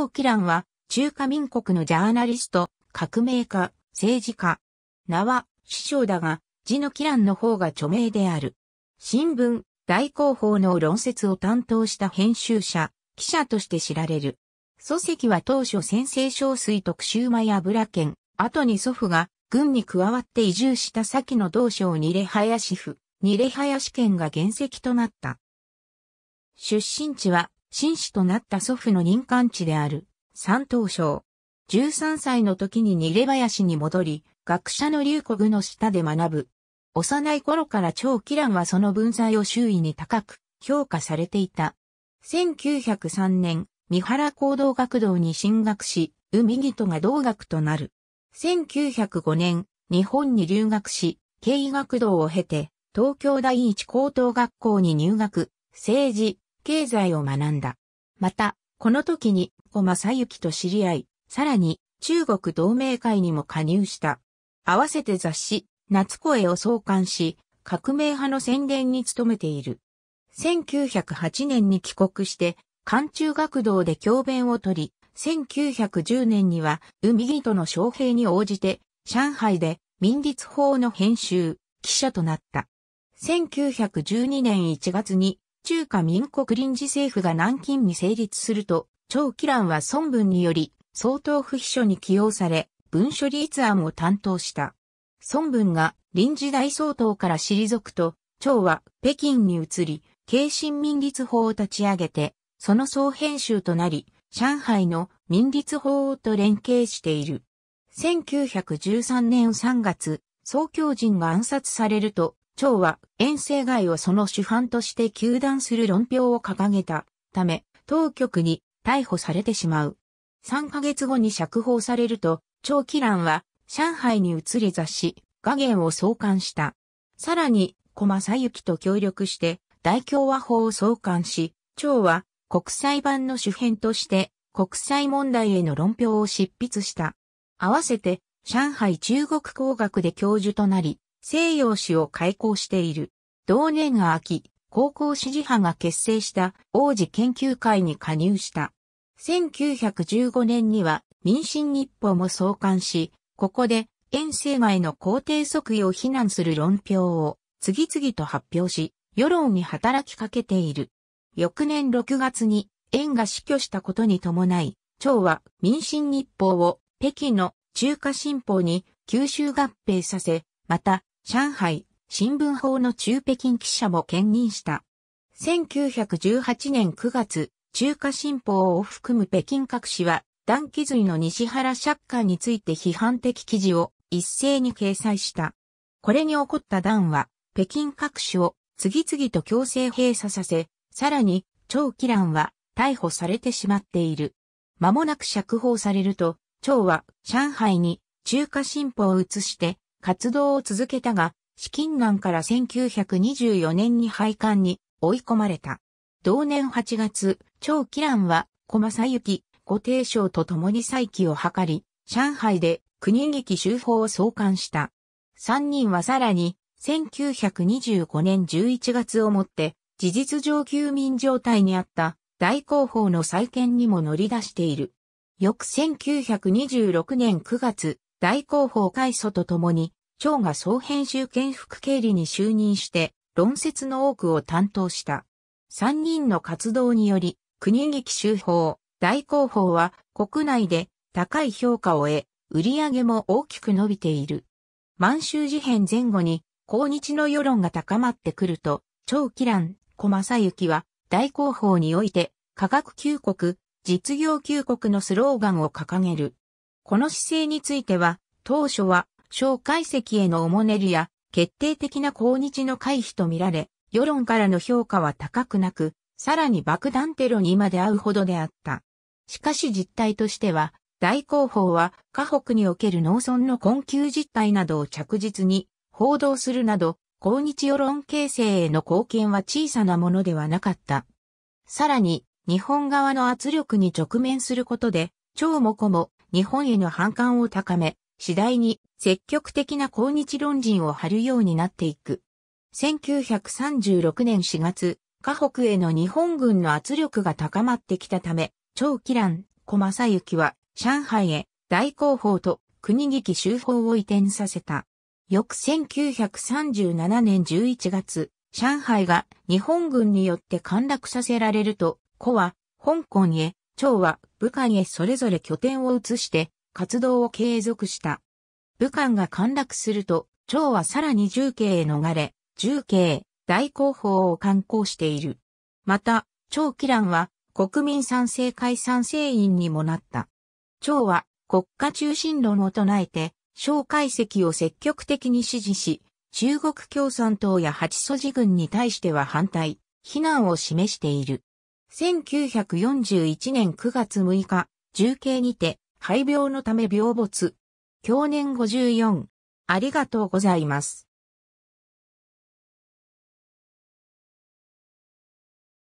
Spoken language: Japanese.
張ラ蘭は、中華民国のジャーナリスト、革命家、政治家。名は、師匠だが、字のラ蘭の方が著名である。新聞、大広報の論説を担当した編集者、記者として知られる。祖籍は当初先生小水特集ラケ県、後に祖父が軍に加わって移住した先の同省ニレ林府、ニレ林県が原籍となった。出身地は紳士となった祖父の任官地である、山東省。13歳の時に逃げ林に戻り、学者の龍古具の下で学ぶ。幼い頃から超キ蘭はその文才を周囲に高く評価されていた。1903年、三原行動学堂に進学し、海木とが同学となる。1905年、日本に留学し、経医学堂を経て、東京第一高等学校に入学、政治、経済を学んだ。また、この時に、小正幸と知り合い、さらに、中国同盟会にも加入した。合わせて雑誌、夏声を創刊し、革命派の宣伝に努めている。1908年に帰国して、関中学堂で教鞭をとり、1910年には、海木との招聘に応じて、上海で民立法の編集、記者となった。1912年1月に中華民国臨時政府が南京に成立すると、長輝蘭は孫文により、総統府秘書に起用され、文書立案を担当した。孫文が臨時大総統から退くと、長は北京に移り、慶新民立法を立ち上げて、その総編集となり、上海の民立法と連携している。1913年3月、総教人が暗殺されると、長は遠征外をその主犯として求断する論評を掲げたため、当局に逮捕されてしまう。3ヶ月後に釈放されると、長期蘭は上海に移り雑誌、画言を創刊した。さらに、小正幸と協力して大共和法を創刊し、長は国際版の主編として国際問題への論評を執筆した。合わせて上海中国工学で教授となり、西洋史を開講している。同年秋、高校支持派が結成した王子研究会に加入した。1915年には民進日報も創刊し、ここで遠征外の皇帝即位を非難する論評を次々と発表し、世論に働きかけている。翌年6月に縁が死去したことに伴い、長は民進日報を北京の中華新報に吸収合併させ、また上海新聞法の中北京記者も兼任した。1918年9月、中華新報を含む北京各紙は、断気髄の西原釈迦について批判的記事を一斉に掲載した。これに起こった段は、北京各紙を次々と強制閉鎖させ、さらに、張輝蘭は逮捕されてしまっている。間もなく釈放されると、張は上海に中華新報を移して活動を続けたが、資金難から1924年に廃刊に追い込まれた。同年8月、張期蘭は、小正幸、ご定商と共に再起を図り、上海で国劇修法を創刊した。三人はさらに、1925年11月をもって、事実上休眠状態にあった大広報の再建にも乗り出している。翌1926年9月、大広報会祖と共に、長が総編集兼副経理に就任して、論説の多くを担当した。三人の活動により、国劇修法、大広報は国内で高い評価を得、売り上げも大きく伸びている。満州事変前後に、抗日の世論が高まってくると、長期蘭、小正幸は、大広報において、科学旧国、実業旧国のスローガンを掲げる。この姿勢については、当初は、蒋介石へのおもねりや、決定的な抗日の回避とみられ、世論からの評価は高くなく、さらに爆弾テロにまで会うほどであった。しかし実態としては、大広報は、河北における農村の困窮実態などを着実に報道するなど、抗日世論形成への貢献は小さなものではなかった。さらに、日本側の圧力に直面することで、張も子も日本への反感を高め、次第に積極的な抗日論人を張るようになっていく。1936年4月、河北への日本軍の圧力が高まってきたため、長期乱、小正幸は、上海へ、大広報と国劇修法を移転させた。翌1937年11月、上海が日本軍によって陥落させられると、子は、香港へ、長は武漢へそれぞれ拠点を移して活動を継続した。武漢が陥落すると、長はさらに重慶へ逃れ、重慶、大広報を観光している。また、長紀蘭は国民賛成会賛成員にもなった。長は国家中心論を唱えて、小解析を積極的に支持し、中国共産党や八素寺軍に対しては反対、非難を示している。1941年9月6日、重慶にて、肺病のため病没。去年54。ありがとうございます。